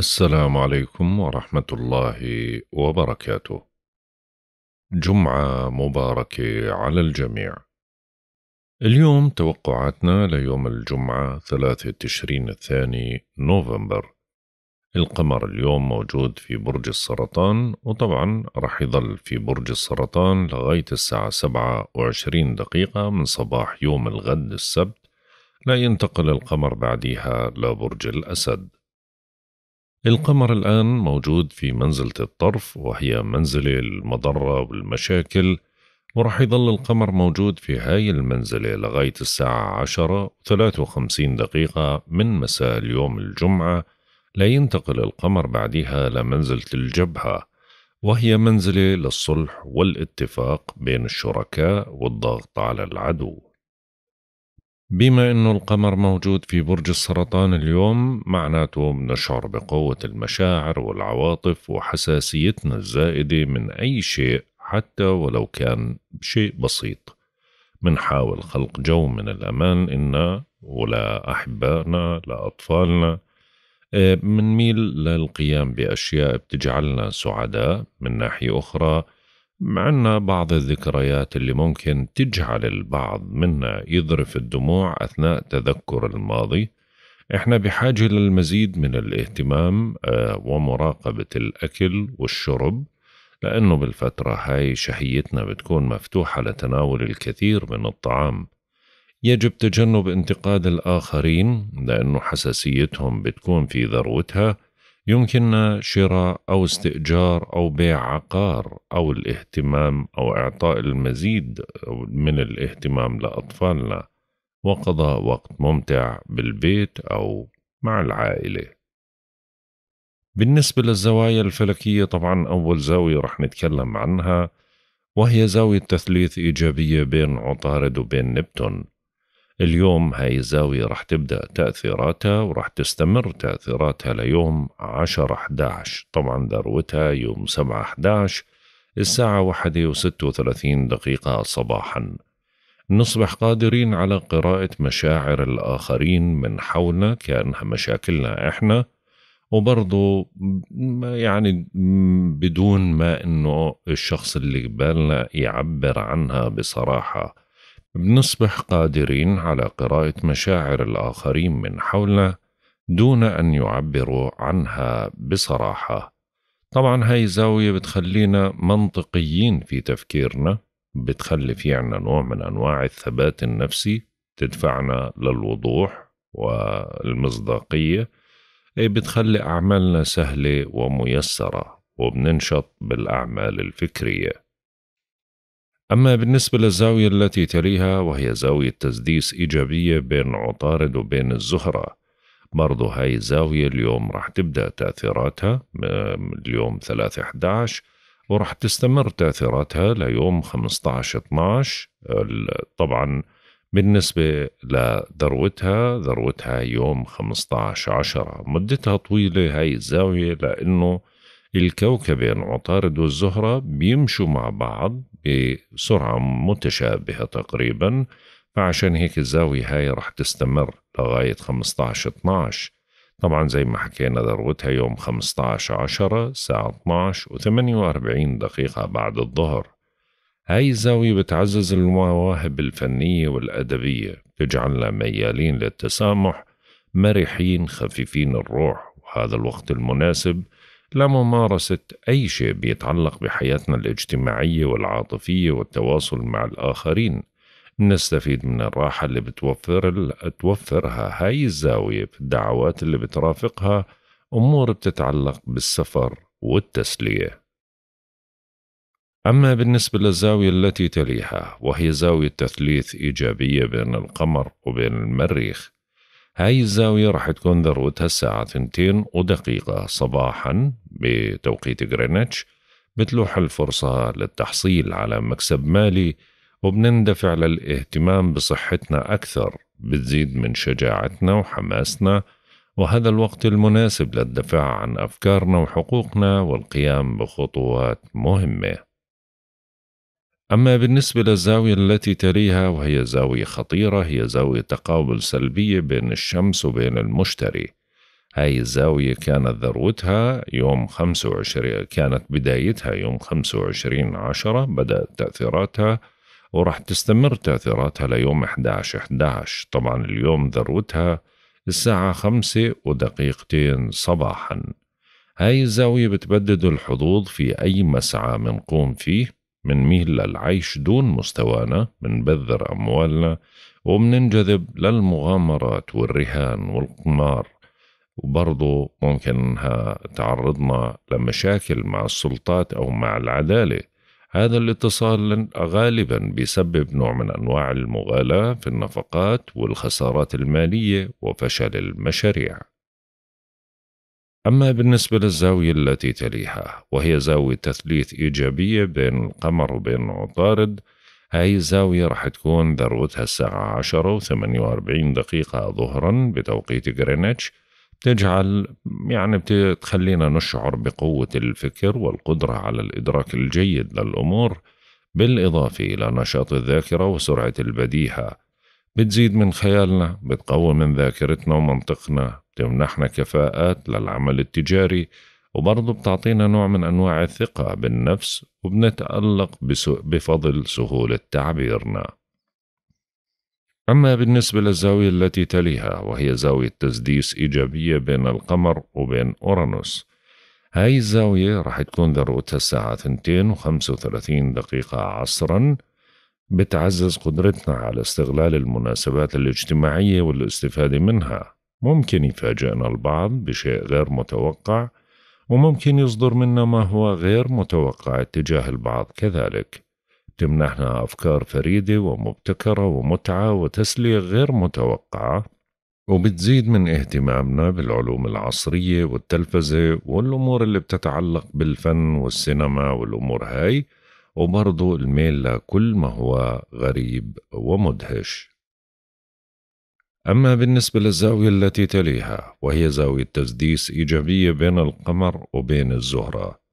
السلام عليكم ورحمة الله وبركاته. جمعة مباركة على الجميع. اليوم توقعاتنا ليوم الجمعة 3 تشرين الثاني نوفمبر. القمر اليوم موجود في برج السرطان وطبعا رح يظل في برج السرطان لغاية الساعة 27 دقيقة من صباح يوم الغد السبت لا ينتقل القمر بعديها لبرج الأسد. القمر الآن موجود في منزلة الطرف وهي منزلة المضرة والمشاكل ورح يظل القمر موجود في هاي المنزلة لغاية الساعة عشرة وثلاث وخمسين دقيقة من مساء اليوم الجمعة لا ينتقل القمر بعدها لمنزلة الجبهة وهي منزلة للصلح والاتفاق بين الشركاء والضغط على العدو بما انه القمر موجود في برج السرطان اليوم معناته بنشعر بقوة المشاعر والعواطف وحساسيتنا الزائدة من أي شيء حتى ولو كان شيء بسيط منحاول خلق جو من الأمان إنا ولا أحبائنا لأطفالنا آه، منميل للقيام بأشياء بتجعلنا سعداء من ناحية أخرى معنا بعض الذكريات اللي ممكن تجعل البعض منا يذرف الدموع أثناء تذكر الماضي احنا بحاجة للمزيد من الاهتمام آه، ومراقبة الأكل والشرب لأنه بالفترة هاي شهيتنا بتكون مفتوحة لتناول الكثير من الطعام يجب تجنب انتقاد الآخرين لأنه حساسيتهم بتكون في ذروتها يمكننا شراء أو استئجار أو بيع عقار أو الاهتمام أو إعطاء المزيد من الاهتمام لأطفالنا وقضاء وقت ممتع بالبيت أو مع العائلة. بالنسبة للزوايا الفلكية طبعا أول زاوية رح نتكلم عنها وهي زاوية تثليث إيجابية بين عطارد وبين نبتون اليوم هاي الزاوية راح تبدأ تأثيراتها وراح تستمر تأثيراتها ليوم 10 11 طبعا ذروتها يوم 7 11 الساعة وستة وثلاثين دقيقة صباحا نصبح قادرين على قراءة مشاعر الآخرين من حولنا كأنها مشاكلنا إحنا وبرضه يعني بدون ما إنه الشخص اللي قبالنا يعبر عنها بصراحة بنصبح قادرين على قراءة مشاعر الآخرين من حولنا دون أن يعبروا عنها بصراحة طبعا هاي زاوية بتخلينا منطقيين في تفكيرنا بتخلي في عنا نوع من أنواع الثبات النفسي تدفعنا للوضوح والمصداقية إيه، بتخلي أعمالنا سهلة وميسرة وبننشط بالأعمال الفكرية أما بالنسبة للزاوية التي تليها وهي زاوية تسديس إيجابية بين عطارد وبين الزهرة برضو هاي الزاوية اليوم رح تبدأ تأثيراتها اليوم 3 11 ورح تستمر تأثيراتها ليوم 15 12 طبعا بالنسبة لذروتها ذروتها يوم 15 10 مدتها طويلة هاي الزاوية لأنه الكوكبين عطارد والزهرة بيمشوا مع بعض بسرعة متشابهة تقريبا فعشان هيك الزاوية هاي رح تستمر لغاية 15 12 طبعا زي ما حكينا ذروتها يوم 15 10 ساعة 12 و 48 دقيقة بعد الظهر هاي الزاوية بتعزز المواهب الفنية والأدبية تجعلنا ميالين للتسامح مرحين خفيفين الروح وهذا الوقت المناسب لممارسة أي شيء بيتعلق بحياتنا الاجتماعية والعاطفية والتواصل مع الآخرين نستفيد من الراحة اللي بتوفر توفرها هاي الزاوية في الدعوات اللي بترافقها أمور بتتعلق بالسفر والتسلية أما بالنسبة للزاوية التي تليها وهي زاوية تثليث إيجابية بين القمر وبين المريخ هاي الزاوية راح تكون ذروتها الساعة 2 ودقيقة صباحا بتوقيت غرينتش بتلوح الفرصة للتحصيل على مكسب مالي وبنندفع للاهتمام بصحتنا أكثر بتزيد من شجاعتنا وحماسنا وهذا الوقت المناسب للدفاع عن أفكارنا وحقوقنا والقيام بخطوات مهمة أما بالنسبة للزاوية التي تليها وهي زاوية خطيرة هي زاوية تقابل سلبية بين الشمس وبين المشتري هاي الزاوية كانت ذروتها يوم 25 كانت بدايتها يوم 25 عشرة بدأت تأثيراتها وراح تستمر تأثيراتها ليوم 11 11 طبعا اليوم ذروتها الساعة خمسة ودقيقتين صباحا هاي الزاوية بتبدد الحظوظ في أي مسعى منقوم فيه منميل للعيش دون مستوانا منبذر أموالنا ومننجذب للمغامرات والرهان والقمار وبرضه ممكن انها تعرضنا لمشاكل مع السلطات او مع العداله هذا الاتصال غالبا بيسبب نوع من انواع المغالاه في النفقات والخسارات الماليه وفشل المشاريع أما بالنسبة للزاوية التي تليها وهي زاوية تثليث إيجابية بين القمر وبين عطارد هاي الزاوية رح تكون ذروتها الساعة 10 و48 دقيقة ظهرا بتوقيت غرينتش بتجعل يعني بتخلينا نشعر بقوة الفكر والقدرة على الإدراك الجيد للأمور بالإضافة إلى نشاط الذاكرة وسرعة البديهة بتزيد من خيالنا بتقوي من ذاكرتنا ومنطقنا بتمنحنا كفاءات للعمل التجاري وبرضه بتعطينا نوع من أنواع الثقة بالنفس وبنتألق بفضل سهولة تعبيرنا أما بالنسبة للزاوية التي تليها وهي زاوية تسديس إيجابية بين القمر وبين أورانوس هاي الزاوية راح تكون ذروتها الساعة 2 وخمسة وثلاثين دقيقة عصرا بتعزز قدرتنا على استغلال المناسبات الاجتماعية والاستفادة منها ممكن يفاجئنا البعض بشيء غير متوقع وممكن يصدر منا ما هو غير متوقع اتجاه البعض كذلك تمنحنا أفكار فريدة ومبتكرة ومتعة وتسلية غير متوقعة وبتزيد من اهتمامنا بالعلوم العصرية والتلفزة والأمور اللي بتتعلق بالفن والسينما والأمور هاي وبرضو الميل لكل ما هو غريب ومدهش أما بالنسبة للزاوية التي تليها وهي زاوية تسديس إيجابية بين القمر وبين الزهرة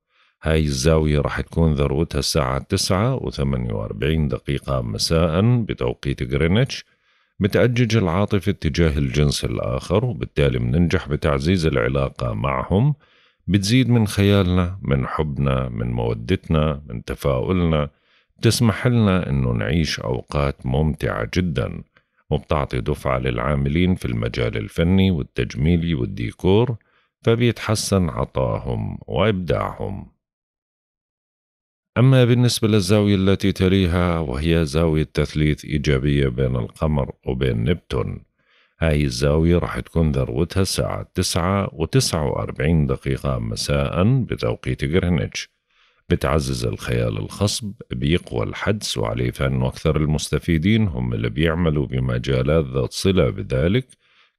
هاي الزاوية راح تكون ذروتها الساعة تسعة وثمانية واربعين دقيقة مساء بتوقيت غرينتش بتأجج العاطفة اتجاه الجنس الآخر وبالتالي بننجح بتعزيز العلاقة معهم بتزيد من خيالنا من حبنا من مودتنا من تفاؤلنا بتسمح لنا أنه نعيش أوقات ممتعة جدا وبتعطي دفعة للعاملين في المجال الفني والتجميلي والديكور فبيتحسن عطاهم وإبداعهم أما بالنسبة للزاوية التي تليها وهي زاوية تثليث إيجابية بين القمر وبين نبتون هاي الزاوية راح تكون ذروتها الساعة تسعة وتسعة وأربعين دقيقة مساء بتوقيت غرينتش بتعزز الخيال الخصب بيقوى الحدس وعليه فإنه أكثر المستفيدين هم اللي بيعملوا بمجالات ذات صلة بذلك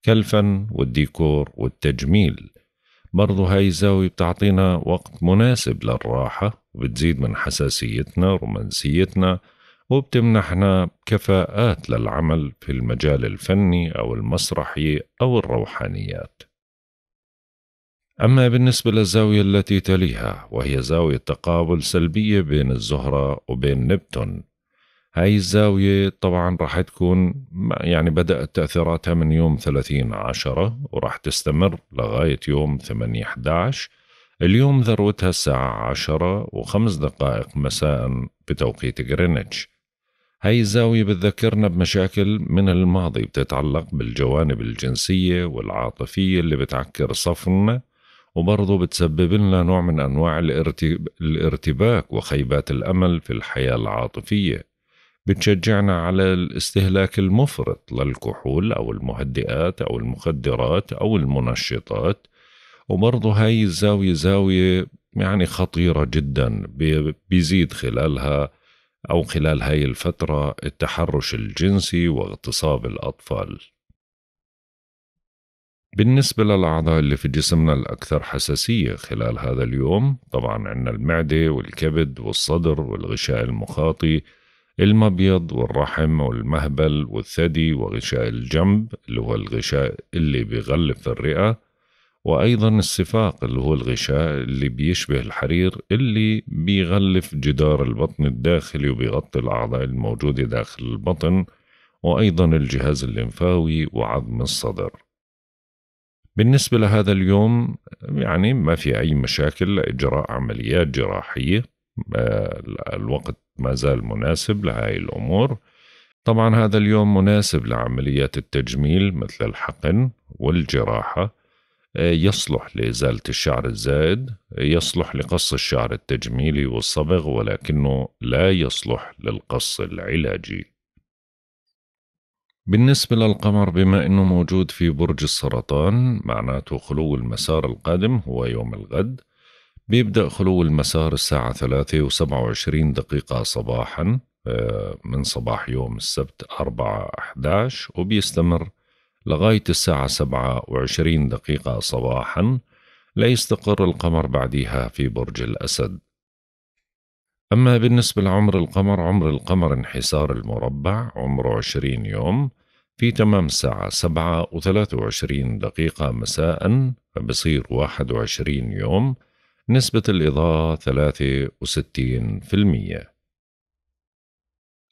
كالفن والديكور والتجميل برضو هاي الزاوية بتعطينا وقت مناسب للراحة وبتزيد من حساسيتنا رومانسيتنا وبتمنحنا كفاءات للعمل في المجال الفني أو المسرحي أو الروحانيات أما بالنسبة للزاوية التي تليها وهي زاوية تقابل سلبية بين الزهرة وبين نبتون هاي الزاوية طبعا راح تكون يعني بدأت تأثيراتها من يوم 30 عشرة وراح تستمر لغاية يوم 8 11 اليوم ذروتها الساعة عشرة وخمس دقائق مساء بتوقيت غرينتش هاي الزاوية بتذكرنا بمشاكل من الماضي بتتعلق بالجوانب الجنسية والعاطفية اللي بتعكر صفنا وبرضه بتسبب لنا نوع من أنواع الارتباك وخيبات الأمل في الحياة العاطفية بتشجعنا على الاستهلاك المفرط للكحول أو المهدئات أو المخدرات أو المنشطات وبرضه هاي الزاوية زاوية يعني خطيرة جدا بيزيد خلالها أو خلال هاي الفترة التحرش الجنسي واغتصاب الأطفال بالنسبة للأعضاء اللي في جسمنا الأكثر حساسية خلال هذا اليوم طبعا عندنا المعدة والكبد والصدر والغشاء المخاطي المبيض والرحم والمهبل والثدي وغشاء الجنب اللي هو الغشاء اللي بيغلف الرئة وأيضا السفاق اللي هو الغشاء اللي بيشبه الحرير اللي بيغلف جدار البطن الداخلي وبيغطي الأعضاء الموجودة داخل البطن وأيضا الجهاز الليمفاوي وعظم الصدر بالنسبة لهذا اليوم يعني ما في أي مشاكل لإجراء عمليات جراحية آه، الوقت ما زال مناسب لهاي الأمور طبعا هذا اليوم مناسب لعمليات التجميل مثل الحقن والجراحة يصلح لإزالة الشعر الزائد يصلح لقص الشعر التجميلي والصبغ ولكنه لا يصلح للقص العلاجي بالنسبة للقمر بما أنه موجود في برج السرطان معناته خلو المسار القادم هو يوم الغد بيبدأ خلو المسار الساعة 3 و27 دقيقة صباحا آه، من صباح يوم السبت 4 11 وبيستمر لغاية الساعة 27 دقيقة صباحا ليستقر القمر بعديها في برج الأسد أما بالنسبة لعمر القمر عمر القمر انحسار المربع عمره 20 يوم في تمام الساعة سبعة وثلاثة وعشرين دقيقة مساء فبصير وعشرين يوم نسبة الإضاءة 63%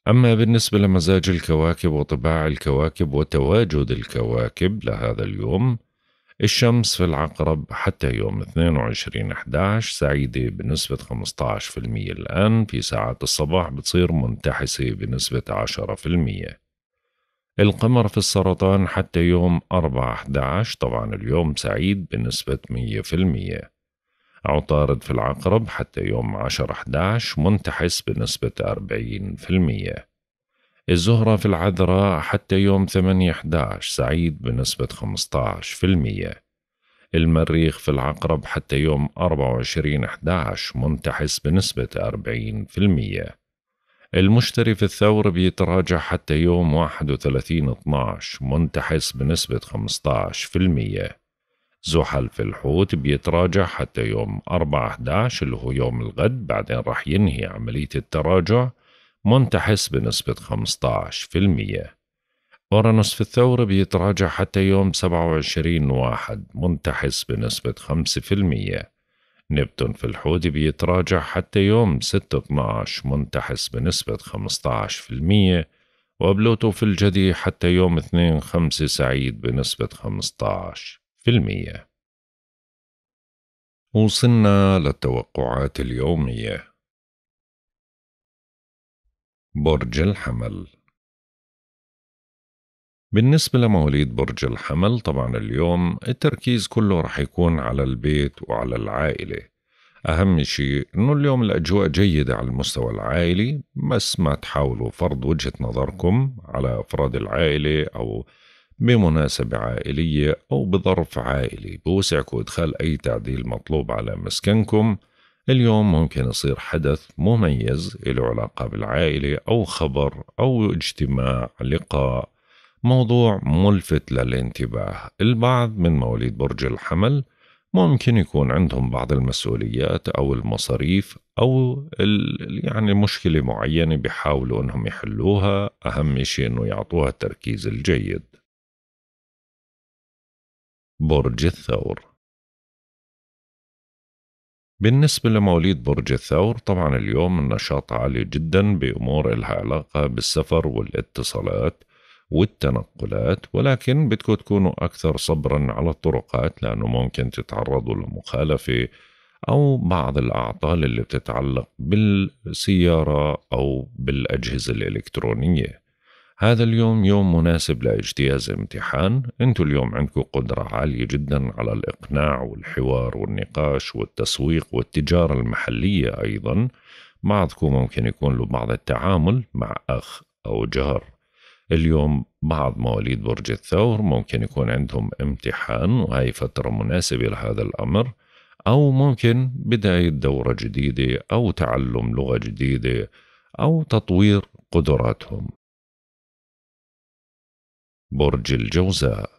أما بالنسبة لمزاج الكواكب وطباع الكواكب وتواجد الكواكب لهذا اليوم الشمس في العقرب حتى يوم 22 11 سعيدة بنسبة 15% الآن في ساعات الصباح بتصير منتحسة بنسبة 10% القمر في السرطان حتى يوم 4 11 طبعا اليوم سعيد بنسبة 100% عطارد في العقرب حتى يوم 10-11 منتحس بنسبة 40% الزهرة في العذراء حتى يوم 8-11 سعيد بنسبة 15% المريخ في العقرب حتى يوم 24-11 منتحس بنسبة 40% المشتري في الثور بيتراجع حتى يوم 31-12 منتحس بنسبة 15% زحل في الحوت بيتراجع حتى يوم 4/11 اللي هو يوم الغد بعدين راح ينهي عملية التراجع منتحس بنسبة 15% أورانوس في الثورة بيتراجع حتى يوم 27 واحد منتحس بنسبة 5% نبتون في الحوت بيتراجع حتى يوم 6 12 منتحس بنسبة 15% وبلوتو في الجدي حتى يوم 2 5 سعيد بنسبة 15 في وصلنا للتوقعات اليومية برج الحمل بالنسبة لمواليد برج الحمل طبعا اليوم التركيز كله رح يكون على البيت وعلى العائلة أهم شيء إنه اليوم الأجواء جيدة على المستوى العائلي بس ما تحاولوا فرض وجهة نظركم على أفراد العائلة أو بمناسبة عائلية أو بظرف عائلي بوسعكم إدخال أي تعديل مطلوب على مسكنكم اليوم ممكن يصير حدث مميز له علاقة بالعائلة أو خبر أو اجتماع لقاء موضوع ملفت للانتباه البعض من مواليد برج الحمل ممكن يكون عندهم بعض المسؤوليات أو المصاريف أو يعني مشكلة معينة بيحاولوا أنهم يحلوها أهم شيء أنه يعطوها التركيز الجيد برج الثور بالنسبة لمواليد برج الثور طبعا اليوم النشاط عالي جدا بأمور إلها علاقة بالسفر والاتصالات والتنقلات ولكن بدكم تكونوا أكثر صبرا على الطرقات لأنه ممكن تتعرضوا لمخالفة أو بعض الأعطال اللي بتتعلق بالسيارة أو بالأجهزة الإلكترونية هذا اليوم يوم مناسب لاجتياز امتحان انتوا اليوم عندكم قدرة عالية جدا على الإقناع والحوار والنقاش والتسويق والتجارة المحلية أيضا بعضكم ممكن يكون له بعض التعامل مع أخ أو جار اليوم بعض مواليد برج الثور ممكن يكون عندهم امتحان وهي فترة مناسبة لهذا الأمر أو ممكن بداية دورة جديدة أو تعلم لغة جديدة أو تطوير قدراتهم برج الجوزاء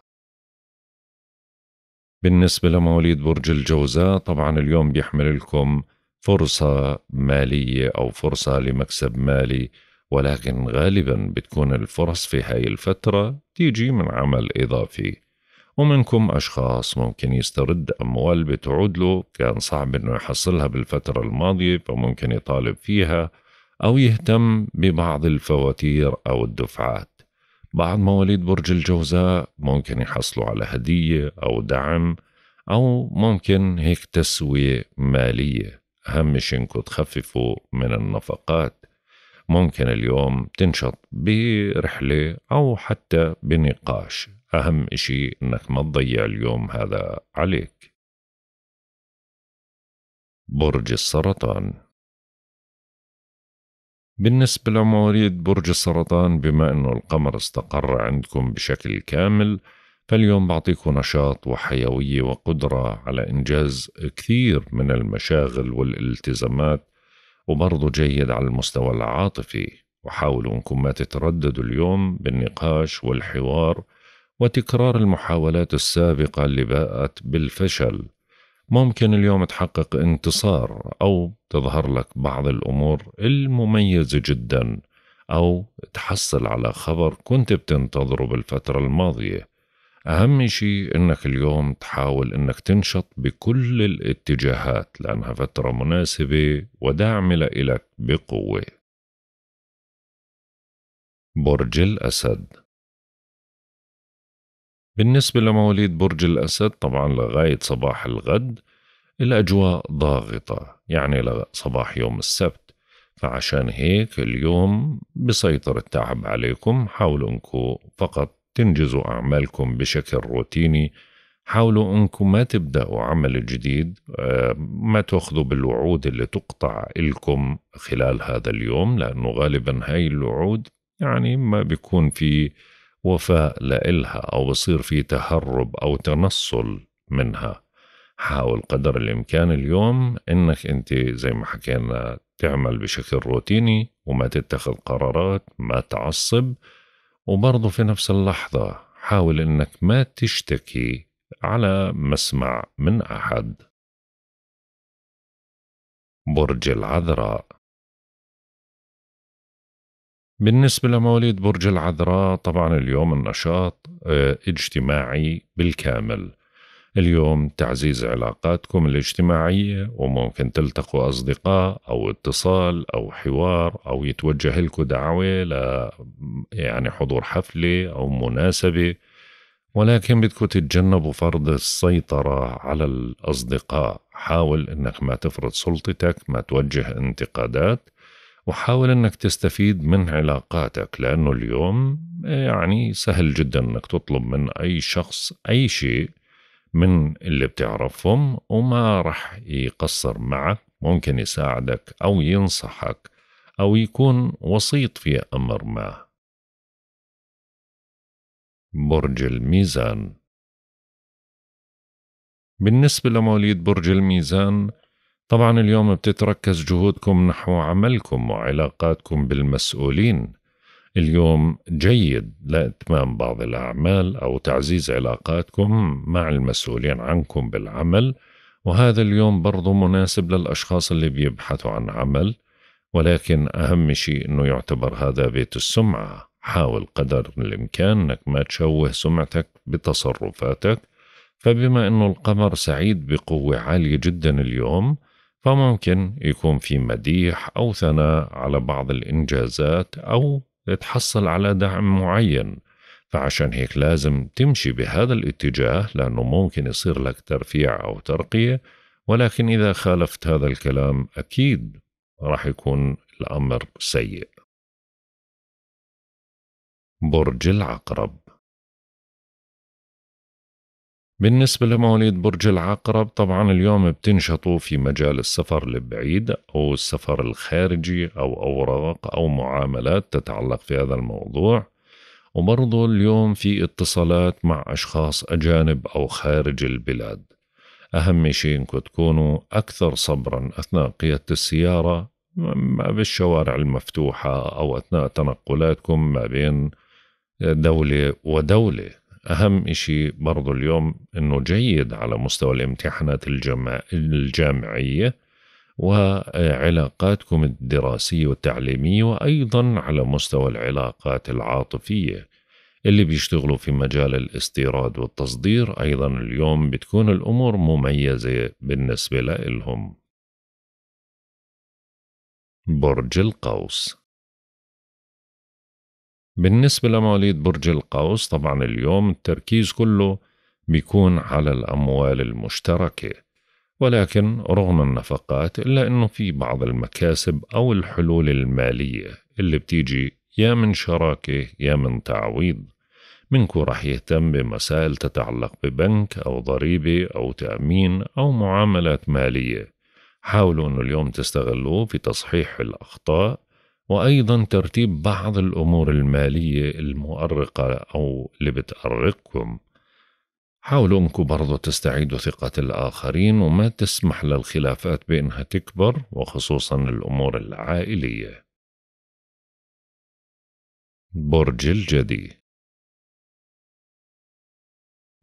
بالنسبة لمواليد برج الجوزاء طبعا اليوم بيحمل لكم فرصة مالية أو فرصة لمكسب مالي ولكن غالبا بتكون الفرص في هاي الفترة تيجي من عمل إضافي ومنكم أشخاص ممكن يسترد أموال بتعود له كان صعب أنه يحصلها بالفترة الماضية فممكن يطالب فيها أو يهتم ببعض الفواتير أو الدفعات بعض مواليد برج الجوزاء ممكن يحصلوا على هدية أو دعم أو ممكن هيك تسوية مالية أهم شي إنكم تخففوا من النفقات ممكن اليوم تنشط برحلة أو حتى بنقاش أهم إشي إنك ما تضيع اليوم هذا عليك برج السرطان بالنسبة لمواليد برج السرطان بما أنه القمر استقر عندكم بشكل كامل فاليوم بعطيكم نشاط وحيوية وقدرة على إنجاز كثير من المشاغل والالتزامات وبرضه جيد على المستوى العاطفي وحاولوا أنكم ما تترددوا اليوم بالنقاش والحوار وتكرار المحاولات السابقة اللي باءت بالفشل ممكن اليوم تحقق انتصار أو تظهر لك بعض الأمور المميزة جدا أو تحصل على خبر كنت بتنتظره بالفترة الماضية أهم شيء إنك اليوم تحاول إنك تنشط بكل الاتجاهات لأنها فترة مناسبة وداعمة لإلك بقوة برج الأسد بالنسبة لمواليد برج الأسد طبعا لغاية صباح الغد الأجواء ضاغطة يعني لصباح يوم السبت فعشان هيك اليوم بسيطر التعب عليكم حاولوا انكم فقط تنجزوا أعمالكم بشكل روتيني حاولوا انكم ما تبدأوا عمل جديد آه، ما تاخذوا بالوعود اللي تقطع لكم خلال هذا اليوم لأنه غالبا هاي الوعود يعني ما بيكون في وفاء لإلها أو بصير في تهرب أو تنصل منها حاول قدر الإمكان اليوم إنك أنت زي ما حكينا تعمل بشكل روتيني وما تتخذ قرارات ما تعصب وبرضه في نفس اللحظة حاول إنك ما تشتكي على مسمع من أحد برج العذراء بالنسبة لمواليد برج العذراء طبعا اليوم النشاط آه، اجتماعي بالكامل اليوم تعزيز علاقاتكم الاجتماعية وممكن تلتقوا أصدقاء أو اتصال أو حوار أو يتوجه لكم دعوة ل يعني حضور حفلة أو مناسبة ولكن بدكم تتجنبوا فرض السيطرة على الأصدقاء حاول أنك ما تفرض سلطتك ما توجه انتقادات وحاول انك تستفيد من علاقاتك لانه اليوم آه، يعني سهل جدا انك تطلب من اي شخص اي شيء من اللي بتعرفهم وما رح يقصر معك ممكن يساعدك او ينصحك او يكون وسيط في امر ما برج الميزان بالنسبة لمواليد برج الميزان طبعا اليوم بتتركز جهودكم نحو عملكم وعلاقاتكم بالمسؤولين اليوم جيد لاتمام بعض الاعمال او تعزيز علاقاتكم مع المسؤولين عنكم بالعمل وهذا اليوم برضه مناسب للاشخاص اللي بيبحثوا عن عمل ولكن اهم شيء انه يعتبر هذا بيت السمعه حاول قدر الامكان انك ما تشوه سمعتك بتصرفاتك فبما انه القمر سعيد بقوه عاليه جدا اليوم فممكن يكون في مديح أو ثناء على بعض الإنجازات أو تحصل على دعم معين فعشان هيك لازم تمشي بهذا الاتجاه لأنه ممكن يصير لك ترفيع أو ترقية ولكن إذا خالفت هذا الكلام أكيد راح يكون الأمر سيء برج العقرب بالنسبة لمواليد برج العقرب طبعا اليوم بتنشطوا في مجال السفر البعيد أو السفر الخارجي أو أوراق أو معاملات تتعلق في هذا الموضوع وبرضه اليوم في اتصالات مع أشخاص أجانب أو خارج البلاد أهم شيء إنكم تكونوا أكثر صبرا أثناء قيادة السيارة ما بالشوارع المفتوحة أو أثناء تنقلاتكم ما بين دولة ودولة أهم إشي برضو اليوم أنه جيد على مستوى الامتحانات الجامع الجامعية وعلاقاتكم الدراسية والتعليمية وأيضا على مستوى العلاقات العاطفية اللي بيشتغلوا في مجال الاستيراد والتصدير أيضا اليوم بتكون الأمور مميزة بالنسبة لهم برج القوس بالنسبة لمواليد برج القوس طبعا اليوم التركيز كله بيكون على الأموال المشتركة ولكن رغم النفقات إلا أنه في بعض المكاسب أو الحلول المالية اللي بتيجي يا من شراكة يا من تعويض منكو رح يهتم بمسائل تتعلق ببنك أو ضريبة أو تأمين أو معاملات مالية حاولوا أنه اليوم تستغلوه في تصحيح الأخطاء وأيضا ترتيب بعض الأمور المالية المؤرقة أو اللي بتأرقكم حاولوا انكم برضو تستعيدوا ثقة الآخرين وما تسمح للخلافات بأنها تكبر وخصوصا الأمور العائلية برج الجدي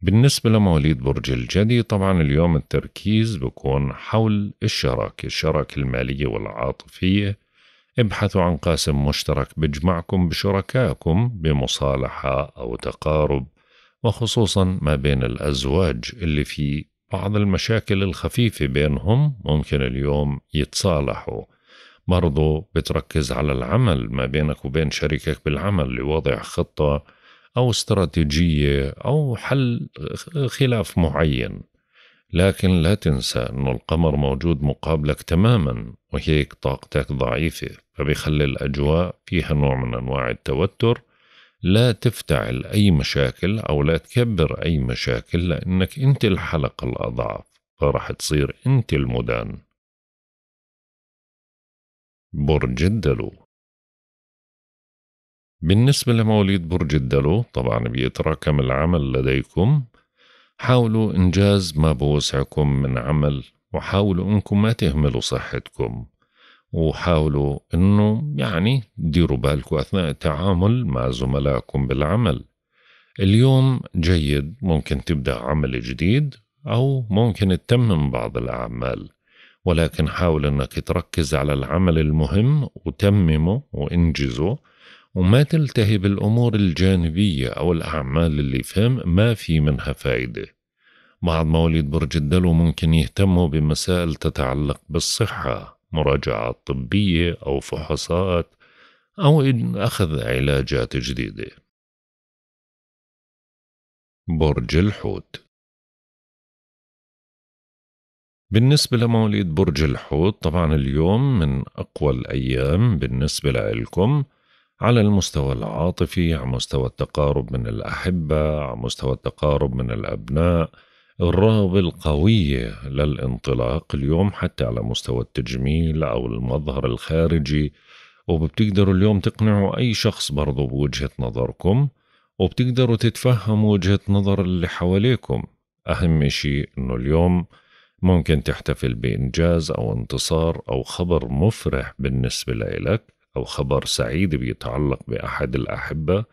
بالنسبة لمواليد برج الجدي طبعا اليوم التركيز بكون حول الشراكة الشراكة المالية والعاطفية ابحثوا عن قاسم مشترك بجمعكم بشركائكم بمصالحة أو تقارب وخصوصا ما بين الأزواج اللي في بعض المشاكل الخفيفة بينهم ممكن اليوم يتصالحوا برضو بتركز على العمل ما بينك وبين شريكك بالعمل لوضع خطة أو استراتيجية أو حل خلاف معين لكن لا تنسى أن القمر موجود مقابلك تماما وهيك طاقتك ضعيفة فبيخلي الأجواء فيها نوع من أنواع التوتر لا تفتعل أي مشاكل أو لا تكبر أي مشاكل لأنك أنت الحلقة الأضعف فرح تصير أنت المدان برج الدلو بالنسبة لمواليد برج الدلو طبعا بيتراكم العمل لديكم حاولوا إنجاز ما بوسعكم من عمل وحاولوا أنكم ما تهملوا صحتكم وحاولوا انه يعني ديروا بالكم اثناء التعامل مع زملائكم بالعمل اليوم جيد ممكن تبدا عمل جديد او ممكن تتمم بعض الاعمال ولكن حاول انك تركز على العمل المهم وتممه وانجزه وما تلتهي بالامور الجانبيه او الاعمال اللي فهم ما في منها فائده بعض مواليد برج الدلو ممكن يهتموا بمسائل تتعلق بالصحه مراجعات طبية أو فحوصات أو إن أخذ علاجات جديدة برج الحوت بالنسبة لمواليد برج الحوت طبعا اليوم من أقوى الأيام بالنسبة لإلكم على المستوى العاطفي على مستوى التقارب من الأحبة على مستوى التقارب من الأبناء الرغبة القوية للانطلاق اليوم حتى على مستوى التجميل أو المظهر الخارجي وبتقدروا اليوم تقنعوا أي شخص برضو بوجهة نظركم وبتقدروا تتفهموا وجهة نظر اللي حواليكم أهم شيء أنه اليوم ممكن تحتفل بإنجاز أو انتصار أو خبر مفرح بالنسبة لإلك أو خبر سعيد بيتعلق بأحد الأحبة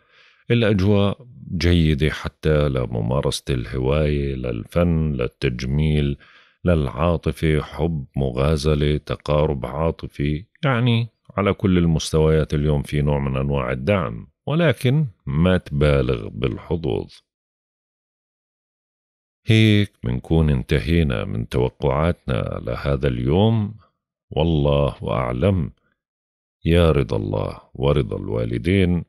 الأجواء جيدة حتى لممارسة الهواية للفن للتجميل للعاطفة حب مغازلة تقارب عاطفي يعني على كل المستويات اليوم في نوع من أنواع الدعم ولكن ما تبالغ بالحظوظ هيك بنكون انتهينا من توقعاتنا لهذا اليوم والله أعلم يا رضا الله ورضا الوالدين